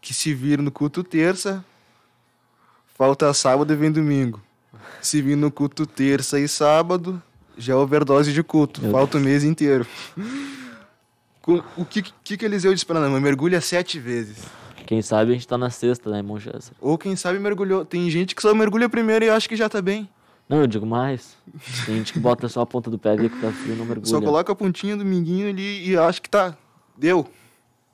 que se vira no culto terça, falta sábado e vem domingo. Se vir no culto terça e sábado, já é overdose de culto, Meu falta Deus. o mês inteiro. o que, que, que Eliseu disse para Mergulha sete vezes. Quem sabe a gente tá na sexta, né, irmão Jesus? Ou quem sabe mergulhou. Tem gente que só mergulha primeiro e acha que já tá bem. Não, eu digo mais. Tem gente que bota só a ponta do pé, ali que tá frio, não mergulha. Só coloca a pontinha do minguinho ali e acha que tá. Deu.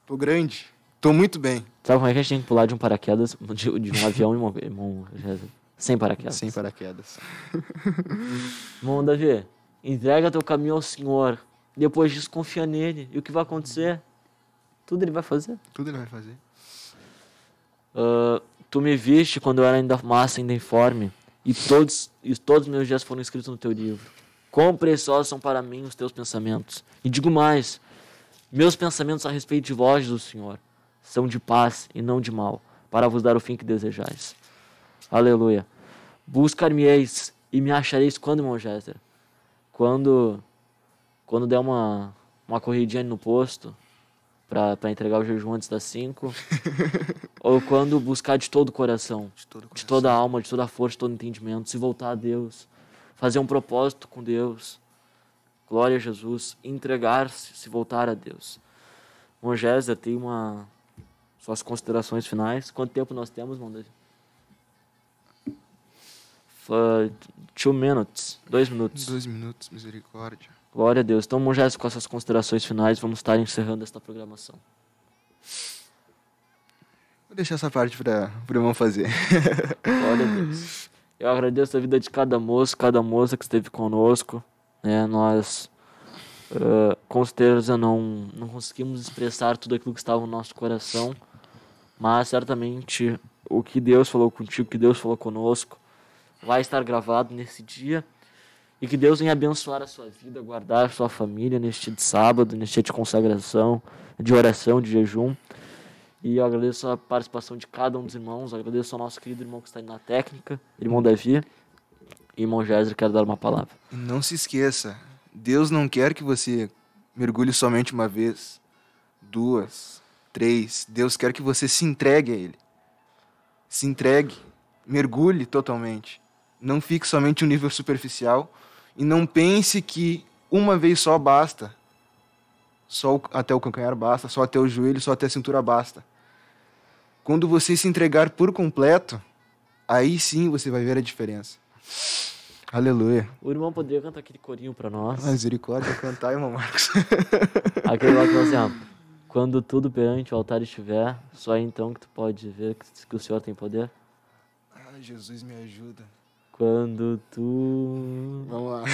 Tô grande. Tô muito bem. Sabe como é que a gente tem que pular de um paraquedas, de, de um avião e um, um, sem paraquedas? Sem paraquedas. Irmão Davi, entrega teu caminho ao Senhor. Depois disso, confia nele. E o que vai acontecer? Tudo ele vai fazer. Tudo ele vai fazer. Uh, tu me viste quando eu era ainda massa, ainda informe, e todos, e todos meus dias foram escritos no teu livro. Quão preciosos são para mim os teus pensamentos. E digo mais: meus pensamentos a respeito de vós, do Senhor, são de paz e não de mal, para vos dar o fim que desejais. Aleluia. Buscar-me-eis e me achareis quando, Manchester? Quando quando der uma, uma corridinha no posto, para entregar o jejum antes das 5. ou quando buscar de todo o coração, de, todo coração. de toda a alma, de toda a força, de todo entendimento, se voltar a Deus, fazer um propósito com Deus. Glória a Jesus, entregar-se, se voltar a Deus. Bom, Gésia, tem uma suas considerações finais. Quanto tempo nós temos, irmão Uh, two minutes, dois minutos. Dois minutos, misericórdia. Glória a Deus. Então, Moisés, com essas considerações finais, vamos estar encerrando esta programação. Vou deixar essa parte para o irmão fazer. Glória a Deus. Eu agradeço a vida de cada moço, cada moça que esteve conosco. Né? Nós, uh, com certeza, não, não conseguimos expressar tudo aquilo que estava no nosso coração, mas certamente o que Deus falou contigo, o que Deus falou conosco, vai estar gravado nesse dia e que Deus venha abençoar a sua vida, guardar a sua família neste de sábado, neste dia de consagração, de oração, de jejum. E eu agradeço a participação de cada um dos irmãos, agradeço ao nosso querido irmão que está aí na técnica, irmão Davi. E irmão Géser, quero dar uma palavra. Não se esqueça, Deus não quer que você mergulhe somente uma vez, duas, três. Deus quer que você se entregue a Ele. Se entregue, mergulhe totalmente. Não fique somente um nível superficial, e não pense que uma vez só basta. Só até o calcanhar basta, só até o joelho, só até a cintura basta. Quando você se entregar por completo, aí sim você vai ver a diferença. Aleluia. O irmão poderia cantar aquele corinho pra nós. Misericórdia, cantar, irmão Marcos. aquele lá que você ama. Assim, Quando tudo perante o altar estiver, só é então que tu pode ver que, que o Senhor tem poder. Ah, Jesus me ajuda. Quando tu. Vamos lá.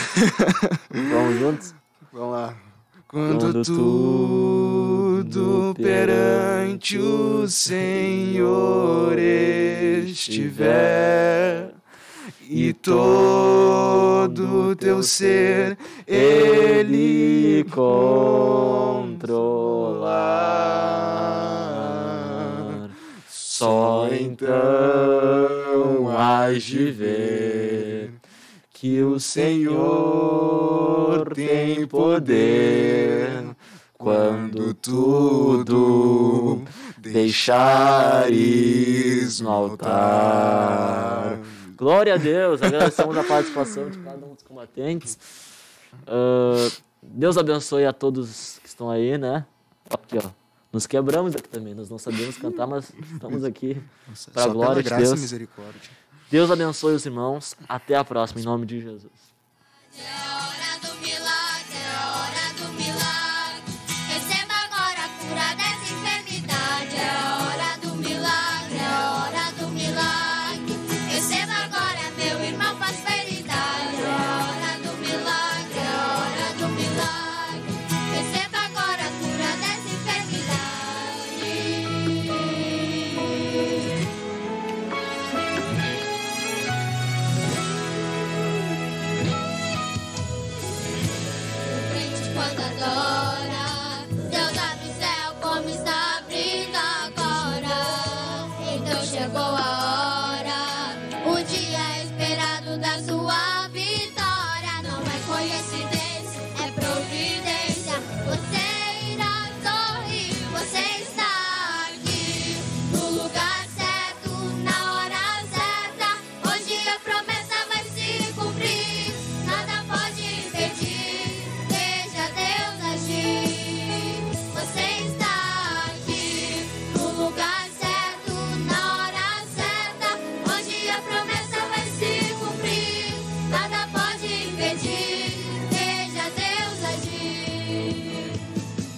Vamos juntos? Vamos lá. Quando, Quando tudo, perante o Senhor estiver e todo teu ser ele controlar, só então hás de ver que o Senhor tem poder quando tudo deixares no altar. Glória a Deus, agradecemos a participação de cada um dos combatentes. Uh, Deus abençoe a todos que estão aí, né? Aqui, ó. Nos quebramos aqui também, nós não sabemos cantar, mas estamos aqui para a glória graça de Deus. E misericórdia. Deus abençoe os irmãos. Até a próxima, em nome de Jesus.